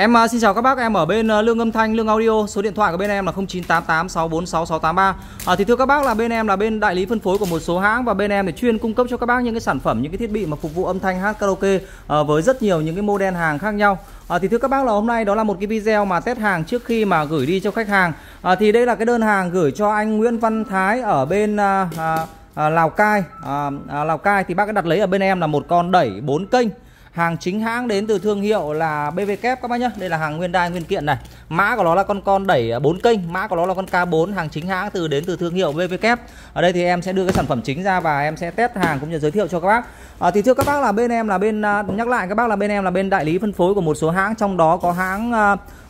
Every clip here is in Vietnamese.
Em à, xin chào các bác, em ở bên à, Lương Âm Thanh, Lương Audio, số điện thoại của bên em là 0988646683. À, thì thưa các bác là bên em là bên đại lý phân phối của một số hãng và bên em thì chuyên cung cấp cho các bác những cái sản phẩm, những cái thiết bị mà phục vụ âm thanh hát karaoke à, với rất nhiều những cái model hàng khác nhau. À, thì thưa các bác là hôm nay đó là một cái video mà test hàng trước khi mà gửi đi cho khách hàng. À, thì đây là cái đơn hàng gửi cho anh Nguyễn Văn Thái ở bên à, à, à Lào Cai. À, à, Lào Cai thì bác đã đặt lấy ở bên em là một con đẩy 4 kênh hàng chính hãng đến từ thương hiệu là BVK các bác nhé, đây là hàng nguyên đai nguyên kiện này mã của nó là con con đẩy 4 kênh mã của nó là con K4 hàng chính hãng từ đến từ thương hiệu BVK ở đây thì em sẽ đưa cái sản phẩm chính ra và em sẽ test hàng cũng như giới thiệu cho các bác à, thì thưa các bác là bên em là bên à, nhắc lại các bác là bên em là bên đại lý phân phối của một số hãng trong đó có hãng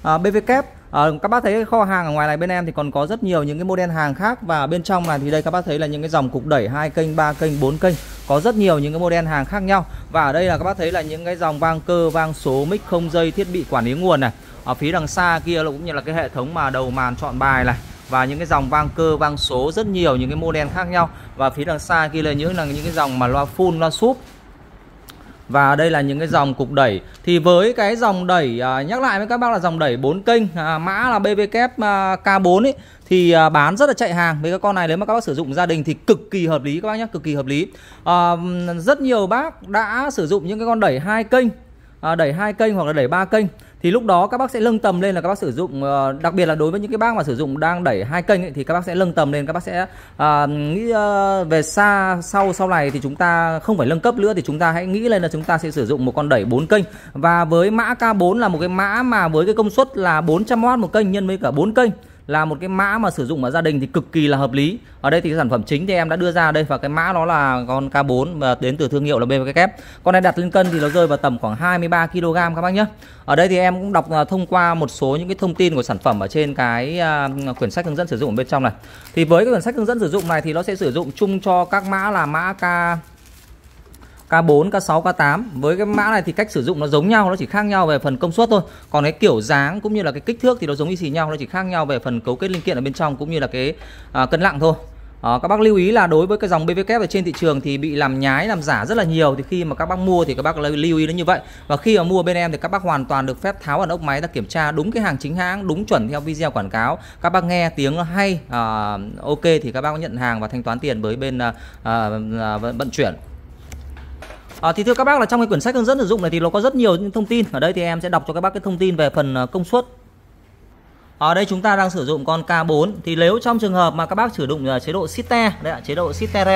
uh, BVK À, à ờ, các bác thấy kho hàng ở ngoài này bên em thì còn có rất nhiều những cái model hàng khác và bên trong này thì đây các bác thấy là những cái dòng cục đẩy hai kênh, ba kênh, bốn kênh có rất nhiều những cái model hàng khác nhau và ở đây là các bác thấy là những cái dòng vang cơ vang số mic không dây thiết bị quản lý nguồn này ở phía đằng xa kia là cũng như là cái hệ thống mà đầu màn chọn bài này và những cái dòng vang cơ vang số rất nhiều những cái model khác nhau và phía đằng xa kia là những là những cái dòng mà loa full loa súp và đây là những cái dòng cục đẩy thì với cái dòng đẩy à, nhắc lại với các bác là dòng đẩy 4 kênh à, mã là BVK à, K4 ấy thì bán rất là chạy hàng với các con này nếu mà các bác sử dụng gia đình thì cực kỳ hợp lý các bác nhé cực kỳ hợp lý à, rất nhiều bác đã sử dụng những cái con đẩy hai kênh đẩy hai kênh hoặc là đẩy ba kênh thì lúc đó các bác sẽ lưng tầm lên là các bác sử dụng ờ, đặc biệt là đối với những cái bác mà sử dụng đang đẩy hai kênh ấy, thì các bác sẽ lưng tầm lên các bác sẽ à, nghĩ à, về xa sau sau này thì chúng ta không phải nâng cấp nữa thì chúng ta hãy nghĩ lên là chúng ta sẽ sử dụng một con đẩy 4 kênh và với mã K4 là một cái mã mà với cái công suất là 400W một kênh nhân với cả 4 kênh là một cái mã mà sử dụng ở gia đình thì cực kỳ là hợp lý ở đây thì cái sản phẩm chính thì em đã đưa ra đây và cái mã nó là con K4 và đến từ thương hiệu là BVKF con này đặt lên cân thì nó rơi vào tầm khoảng 23 kg các bác nhé ở đây thì em cũng đọc à, thông qua một số những cái thông tin của sản phẩm ở trên cái à, quyển sách hướng dẫn sử dụng ở bên trong này thì với cái quyển sách hướng dẫn sử dụng này thì nó sẽ sử dụng chung cho các mã là mã K K4, K6, K8 Với cái mã này thì cách sử dụng nó giống nhau Nó chỉ khác nhau về phần công suất thôi Còn cái kiểu dáng cũng như là cái kích thước thì nó giống y xì nhau Nó chỉ khác nhau về phần cấu kết linh kiện ở bên trong Cũng như là cái à, cân nặng thôi à, Các bác lưu ý là đối với cái dòng BVK ở trên thị trường Thì bị làm nhái, làm giả rất là nhiều Thì khi mà các bác mua thì các bác lưu ý đến như vậy Và khi mà mua bên em thì các bác hoàn toàn được phép tháo ẩn ốc máy Và kiểm tra đúng cái hàng chính hãng, đúng chuẩn theo video quảng cáo Các bác nghe tiếng hay, à, ok thì các bác nhận hàng và thanh toán tiền với bên à, à, à vận chuyển À, thì thưa các bác là trong cái quyển sách hướng dẫn sử dụng này thì nó có rất nhiều những thông tin. Ở đây thì em sẽ đọc cho các bác cái thông tin về phần à, công suất. Ở đây chúng ta đang sử dụng con K4 thì nếu trong trường hợp mà các bác sử dụng à, chế độ sister, đây ạ, chế độ sister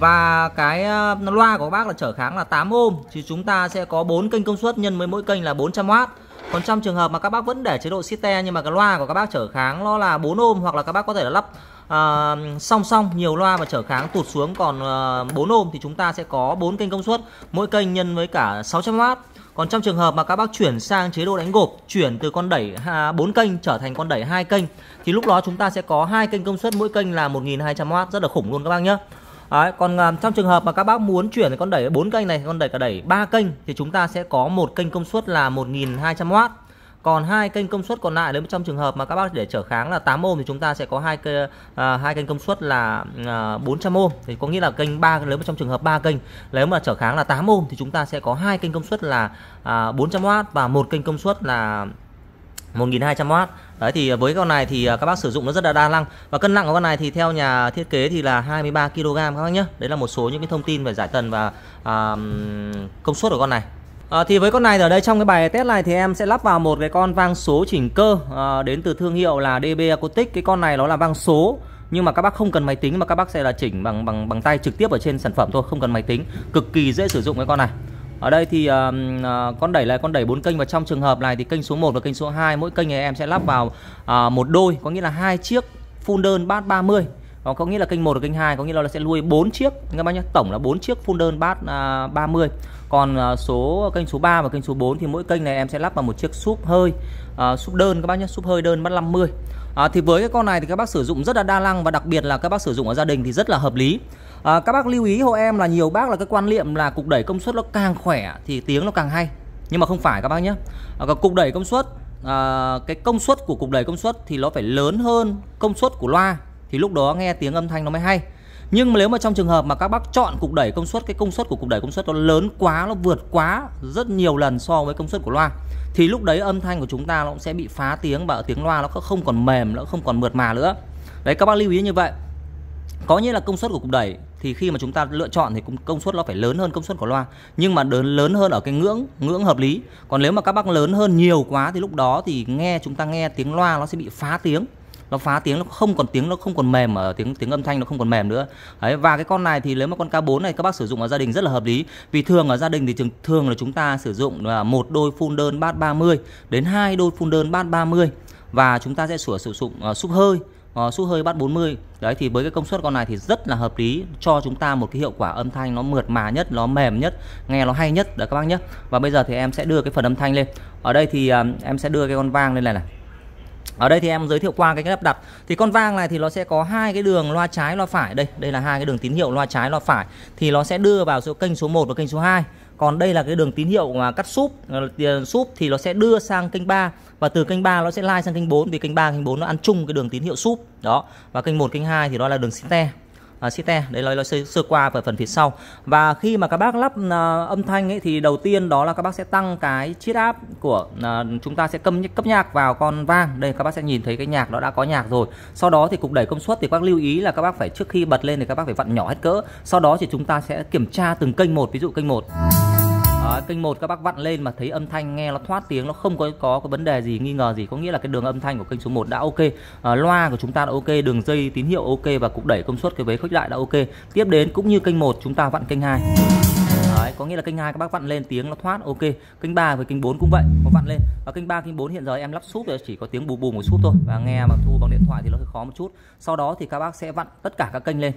và cái à, loa của các bác là trở kháng là 8 ohm thì chúng ta sẽ có 4 kênh công suất nhân với mỗi kênh là 400W. Còn trong trường hợp mà các bác vẫn để chế độ sister nhưng mà cái loa của các bác trở kháng nó là 4 ohm hoặc là các bác có thể là lắp À, song song nhiều loa và trở kháng tụt xuống còn à, ờ, 4 ôm thì chúng ta sẽ có 4 kênh công suất mỗi kênh nhân với cả 600W còn trong trường hợp mà các bác chuyển sang chế độ đánh gộp chuyển từ con đẩy 4 kênh trở thành con đẩy 2 kênh thì lúc đó chúng ta sẽ có hai kênh công suất mỗi kênh là 1200W rất là khủng luôn các bác nhé Đấy, còn ờ, trong trường hợp mà các bác muốn chuyển con đẩy 4 kênh này, con đẩy cả đẩy 3 kênh thì chúng ta sẽ có một kênh công suất là 1200W còn hai kênh công suất còn lại nếu trong trường hợp mà các bác để trở kháng là 8 ohm thì chúng ta sẽ có hai kênh à, hai kênh công suất là à, 400 ohm thì có nghĩa là kênh ba nếu mà trong trường hợp ba kênh nếu mà trở kháng là 8 ohm thì chúng ta sẽ có hai kênh công suất là à, 400W và một kênh công suất là 1200W. Đấy thì với con này thì à, các bác sử dụng nó rất là đa năng và cân nặng của con này thì theo nhà thiết kế thì là 23 kg các bác nhé. Đấy là một số những cái thông tin về giải tần và à, công suất của con này. À, thì với con này ở đây trong cái bài test này thì em sẽ lắp vào một cái con vang số chỉnh cơ à, đến từ thương hiệu là DB Acoustic. Cái con này nó là vang số nhưng mà các bác không cần máy tính mà các bác sẽ là chỉnh bằng bằng bằng tay trực tiếp ở trên sản phẩm thôi, không cần máy tính. Cực kỳ dễ sử dụng cái con này. Ở đây thì uh, uh, con đẩy là con đẩy bốn kênh và trong trường hợp này thì kênh số 1 và kênh số 2 mỗi kênh này em sẽ lắp vào uh, một đôi, có nghĩa là hai chiếc full đơn bát 30 nó ờ, có nghĩa là kênh 1 và kênh 2 có nghĩa là sẽ nuôi 4 chiếc các bác nhé tổng là 4 chiếc full đơn bát à, 30 còn à, số kênh số 3 và kênh số 4 thì mỗi kênh này em sẽ lắp vào một chiếc súp hơi à, súp đơn các bác nhé súp hơi đơn bát 50 à, thì với cái con này thì các bác sử dụng rất là đa năng và đặc biệt là các bác sử dụng ở gia đình thì rất là hợp lý à, các bác lưu ý hộ em là nhiều bác là cái quan niệm là cục đẩy công suất nó càng khỏe thì tiếng nó càng hay nhưng mà không phải các bác nhé à, cục đẩy công suất à, cái công suất của cục đẩy công suất thì nó phải lớn hơn công suất của loa thì lúc đó nghe tiếng âm thanh nó mới hay nhưng mà nếu mà trong trường hợp mà các bác chọn cục đẩy công suất cái công suất của cục đẩy công suất nó lớn quá nó vượt quá rất nhiều lần so với công suất của loa thì lúc đấy âm thanh của chúng ta nó cũng sẽ bị phá tiếng và ở tiếng loa nó không còn mềm nó không còn mượt mà nữa đấy các bác lưu ý như vậy có nghĩa là công suất của cục đẩy thì khi mà chúng ta lựa chọn thì công suất nó phải lớn hơn công suất của loa nhưng mà lớn lớn hơn ở cái ngưỡng ngưỡng hợp lý còn nếu mà các bác lớn hơn nhiều quá thì lúc đó thì nghe chúng ta nghe tiếng loa nó sẽ bị phá tiếng nó phá tiếng nó không còn tiếng nó không còn mềm ở tiếng tiếng âm thanh nó không còn mềm nữa đấy và cái con này thì nếu mà con K4 này các bác sử dụng ở gia đình rất là hợp lý vì thường ở gia đình thì thường, thường là chúng ta sử dụng là một đôi phun đơn bát 30 đến hai đôi phun đơn bát 30 và chúng ta sẽ sửa sử dụng uh, súp hơi uh, súp hơi bát 40 đấy thì với cái công suất con này thì rất là hợp lý cho chúng ta một cái hiệu quả âm thanh nó mượt mà nhất nó mềm nhất nghe nó hay nhất đấy các bác nhé và bây giờ thì em sẽ đưa cái phần âm thanh lên ở đây thì uh, em sẽ đưa cái con vang lên này này ở đây thì em giới thiệu qua cái lắp đặt thì con vang này thì nó sẽ có hai cái đường loa trái loa phải đây đây là hai cái đường tín hiệu loa trái loa phải thì nó sẽ đưa vào số kênh số 1 và kênh số 2 còn đây là cái đường tín hiệu mà cắt súp ờ, súp thì nó sẽ đưa sang kênh 3 và từ kênh 3 nó sẽ lai sang kênh 4 vì kênh 3 kênh 4 nó ăn chung cái đường tín hiệu súp đó và kênh 1 kênh 2 thì đó là đường site uh, Cite đấy là, là sơ, sơ qua về phần phía sau và khi mà các bác lắp uh, âm thanh ấy thì đầu tiên đó là các bác sẽ tăng cái chiết áp của uh, chúng ta sẽ cấm cấp nhạc vào con vang đây các bác sẽ nhìn thấy cái nhạc đó đã có nhạc rồi sau đó thì cục đẩy công suất thì các bác lưu ý là các bác phải trước khi bật lên thì các bác phải vặn nhỏ hết cỡ sau đó thì chúng ta sẽ kiểm tra từng kênh một ví dụ kênh một đó, kênh một các bác vặn lên mà thấy âm thanh nghe nó thoát tiếng nó không có có cái vấn đề gì nghi ngờ gì có nghĩa là cái đường âm thanh của kênh số 1 đã ok à, loa của chúng ta đã ok đường dây tín hiệu ok và cục đẩy công suất cái vế khuếch đại đã ok tiếp đến cũng như kênh 1 chúng ta vặn kênh 2 Đấy, có nghĩa là kênh 2 các bác vặn lên tiếng nó thoát ok kênh 3 với kênh 4 cũng vậy có vặn lên và kênh 3 kênh 4 hiện giờ em lắp súp rồi chỉ có tiếng bù bù một súp thôi và nghe mà thu bằng điện thoại thì nó hơi khó một chút sau đó thì các bác sẽ vặn tất cả các kênh lên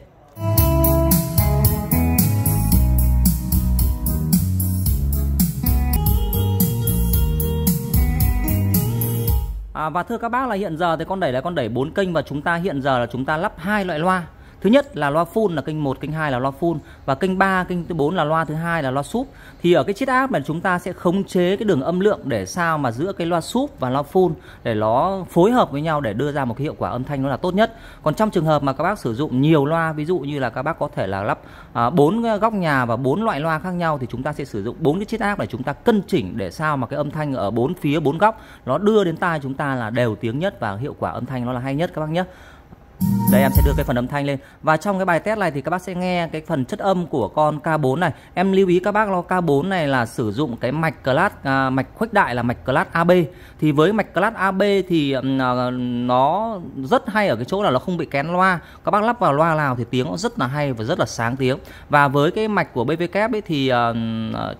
và thưa các bác là hiện giờ thì con đẩy là con đẩy 4 kênh và chúng ta hiện giờ là chúng ta lắp hai loại loa Thứ nhất là loa full là kênh 1, kênh 2 là loa full và kênh 3, kênh 4 là loa thứ hai là loa sub. Thì ở cái chiếc áp này chúng ta sẽ khống chế cái đường âm lượng để sao mà giữa cái loa sub và loa full để nó phối hợp với nhau để đưa ra một cái hiệu quả âm thanh nó là tốt nhất. Còn trong trường hợp mà các bác sử dụng nhiều loa, ví dụ như là các bác có thể là lắp à, bốn à, góc nhà và bốn loại loa khác nhau thì chúng ta sẽ sử dụng bốn cái chiếc áp để chúng ta cân chỉnh để sao mà cái âm thanh ở bốn phía bốn góc nó đưa đến tai chúng ta là đều tiếng nhất và hiệu quả âm thanh nó là hay nhất các bác nhé. Đây ừ. em sẽ đưa cái phần âm thanh lên. Và trong cái bài test này thì các bác sẽ nghe cái phần chất âm của con K4 này. Em lưu ý các bác lo K4 này là sử dụng cái mạch class à, mạch khuếch đại là mạch class AB. Thì với mạch class AB thì à, nó rất hay ở cái chỗ là nó không bị kén loa. Các bác lắp vào loa nào thì tiếng nó rất là hay và rất là sáng tiếng. Và với cái mạch của BVK ấy thì à,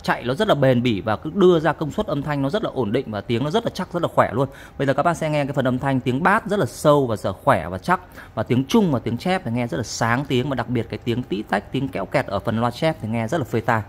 chạy nó rất là bền bỉ và cứ đưa ra công suất âm thanh nó rất là ổn định và tiếng nó rất là chắc rất là khỏe luôn. Bây giờ các bác sẽ nghe cái phần âm thanh tiếng bass rất là sâu và rất là khỏe và chắc và tiếng tiếng Trung và tiếng chép thì nghe rất là sáng tiếng và đặc biệt cái tiếng tĩ tách tiếng kẽo kẹt ở phần loa chép thì nghe rất là phê tai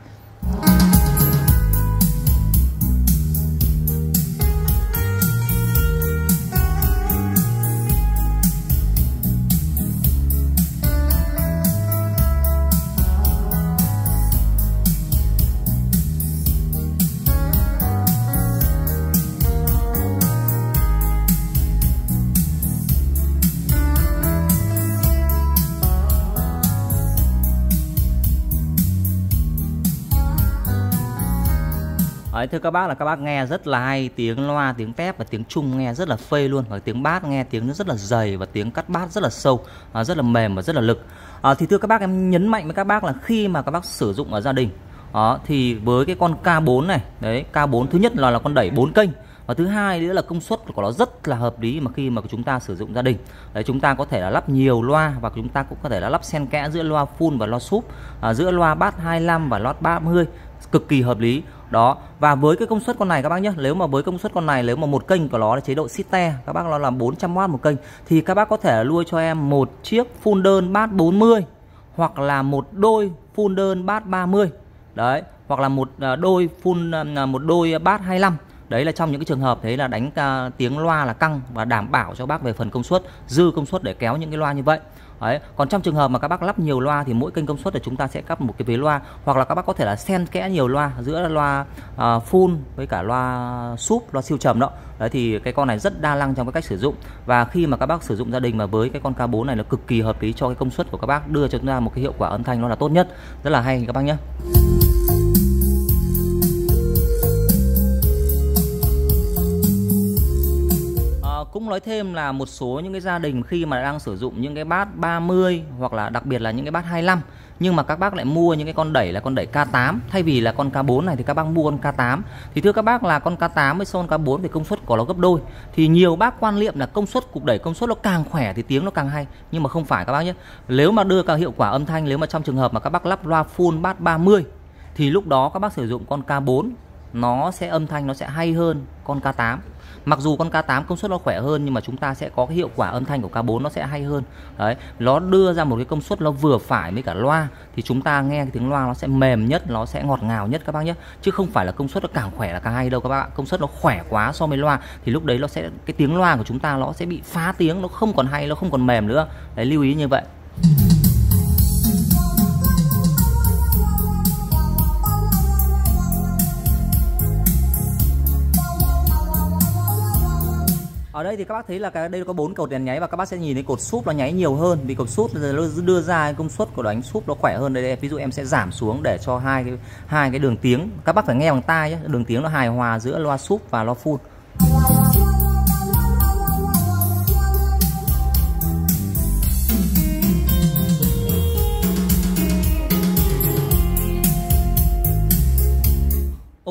Đấy, thưa các bác là các bác nghe rất là hay tiếng loa tiếng tép và tiếng chung nghe rất là phê luôn và tiếng bát nghe tiếng nó rất là dày và tiếng cắt bát rất là sâu à, rất là mềm và rất là lực à, thì thưa các bác em nhấn mạnh với các bác là khi mà các bác sử dụng ở gia đình đó, thì với cái con K4 này đấy K4 thứ nhất là là con đẩy 4 kênh và thứ hai nữa là công suất của nó rất là hợp lý mà khi mà chúng ta sử dụng gia đình đấy chúng ta có thể là lắp nhiều loa và chúng ta cũng có thể là lắp xen kẽ giữa loa full và loa súp à, giữa loa bass 25 và loa 30 cực kỳ hợp lý đó và với cái công suất con này các bác nhé nếu mà với công suất con này nếu mà một kênh của nó là chế độ site các bác nó là 400W một kênh thì các bác có thể nuôi cho em một chiếc phun đơn bát 40 hoặc là một đôi phun đơn bát 30 đấy hoặc là một à, đôi phun à, một đôi bát 25 đấy là trong những cái trường hợp thế là đánh à, tiếng loa là căng và đảm bảo cho bác về phần công suất dư công suất để kéo những cái loa như vậy Đấy. còn trong trường hợp mà các bác lắp nhiều loa thì mỗi kênh công suất là chúng ta sẽ cắp một cái vế loa hoặc là các bác có thể là xen kẽ nhiều loa giữa loa uh, full với cả loa súp loa siêu trầm đó đấy thì cái con này rất đa năng trong cái cách sử dụng và khi mà các bác sử dụng gia đình mà với cái con K4 này nó cực kỳ hợp lý cho cái công suất của các bác đưa cho chúng ta một cái hiệu quả âm thanh nó là tốt nhất rất là hay các bác nhé cũng nói thêm là một số những cái gia đình khi mà đang sử dụng những cái bát 30 hoặc là đặc biệt là những cái bát 25 nhưng mà các bác lại mua những cái con đẩy là con đẩy K8 thay vì là con K4 này thì các bác mua con K8 thì thưa các bác là con K8 với son K4 thì công suất của nó gấp đôi thì nhiều bác quan niệm là công suất cục đẩy công suất nó càng khỏe thì tiếng nó càng hay nhưng mà không phải các bác nhé nếu mà đưa cả hiệu quả âm thanh nếu mà trong trường hợp mà các bác lắp loa full bát 30 thì lúc đó các bác sử dụng con K4 nó sẽ âm thanh nó sẽ hay hơn con K8 mặc dù con K8 công suất nó khỏe hơn nhưng mà chúng ta sẽ có cái hiệu quả âm thanh của K4 nó sẽ hay hơn đấy nó đưa ra một cái công suất nó vừa phải với cả loa thì chúng ta nghe cái tiếng loa nó sẽ mềm nhất nó sẽ ngọt ngào nhất các bác nhé chứ không phải là công suất nó càng khỏe là càng hay đâu các bác ạ công suất nó khỏe quá so với loa thì lúc đấy nó sẽ cái tiếng loa của chúng ta nó sẽ bị phá tiếng nó không còn hay nó không còn mềm nữa đấy lưu ý như vậy đây thì các bác thấy là cái đây có bốn cột đèn nháy và các bác sẽ nhìn thấy cột súp nó nháy nhiều hơn vì cột súp đưa ra công suất của đánh súp nó khỏe hơn đây, đây ví dụ em sẽ giảm xuống để cho hai cái hai cái đường tiếng các bác phải nghe bằng tai nhé đường tiếng nó hài hòa giữa loa súp và loa phun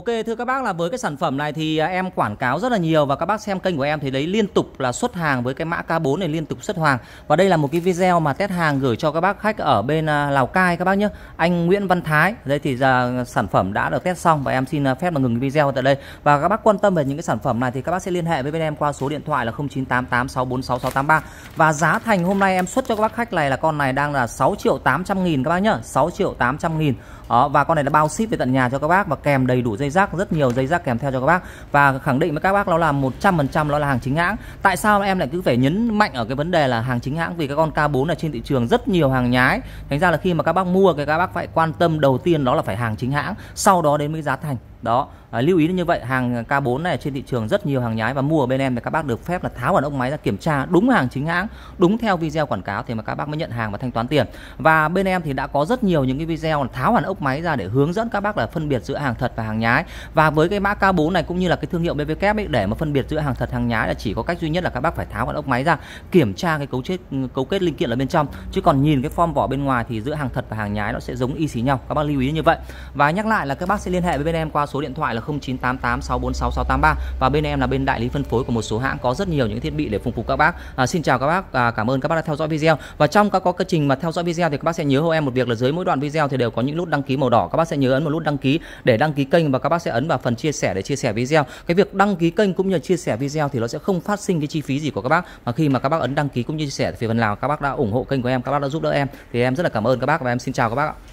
Ok thưa các bác là với cái sản phẩm này thì à, em quảng cáo rất là nhiều và các bác xem kênh của em thì đấy liên tục là xuất hàng với cái mã K4 này liên tục xuất hàng. Và đây là một cái video mà test hàng gửi cho các bác khách ở bên à, Lào Cai các bác nhé. Anh Nguyễn Văn Thái. Đây thì giờ sản phẩm đã được test xong và em xin à, phép là ngừng video tại đây. Và các bác quan tâm về những cái sản phẩm này thì các bác sẽ liên hệ với bên em qua số điện thoại là 0988646683. Và giá thành hôm nay em xuất cho các bác khách này là con này đang là 6 triệu 800 nghìn các bác nhé 6 triệu 800 nghìn đó, và con này đã bao ship về tận nhà cho các bác và kèm đầy đủ dây rác rất nhiều dây rác kèm theo cho các bác và khẳng định với các bác nó là 100% nó là hàng chính hãng tại sao em lại cứ phải nhấn mạnh ở cái vấn đề là hàng chính hãng vì các con K4 ở trên thị trường rất nhiều hàng nhái thành ra là khi mà các bác mua thì các bác phải quan tâm đầu tiên đó là phải hàng chính hãng sau đó đến với giá thành đó à, lưu ý như vậy hàng K4 này trên thị trường rất nhiều hàng nhái và mua ở bên em thì các bác được phép là tháo bản ốc máy ra kiểm tra đúng hàng chính hãng đúng theo video quảng cáo thì mà các bác mới nhận hàng và thanh toán tiền và bên em thì đã có rất nhiều những cái video tháo bản ốc máy ra để hướng dẫn các bác là phân biệt giữa hàng thật và hàng nhái và với cái mã K4 này cũng như là cái thương hiệu BVK ấy để mà phân biệt giữa hàng thật hàng nhái là chỉ có cách duy nhất là các bác phải tháo bản ốc máy ra kiểm tra cái cấu kết cấu kết linh kiện ở bên trong chứ còn nhìn cái form vỏ bên ngoài thì giữa hàng thật và hàng nhái nó sẽ giống y xí nhau các bác lưu ý như vậy và nhắc lại là các bác sẽ liên hệ với bên em qua số điện thoại là 0988646683 và bên em là bên đại lý phân phối của một số hãng có rất nhiều những thiết bị để phục vụ các bác. À, xin chào các bác, à, cảm ơn các bác đã theo dõi video. Và trong các có quá trình mà theo dõi video thì các bác sẽ nhớ hộ em một việc là dưới mỗi đoạn video thì đều có những nút đăng ký màu đỏ. Các bác sẽ nhớ ấn vào nút đăng ký để đăng ký kênh và các bác sẽ ấn vào phần chia sẻ để chia sẻ video. Cái việc đăng ký kênh cũng như chia sẻ video thì nó sẽ không phát sinh cái chi phí gì của các bác mà khi mà các bác ấn đăng ký cũng như chia sẻ thì phần nào các bác đã ủng hộ kênh của em, các bác đã giúp đỡ em thì em rất là cảm ơn các bác và em xin chào các bác ạ.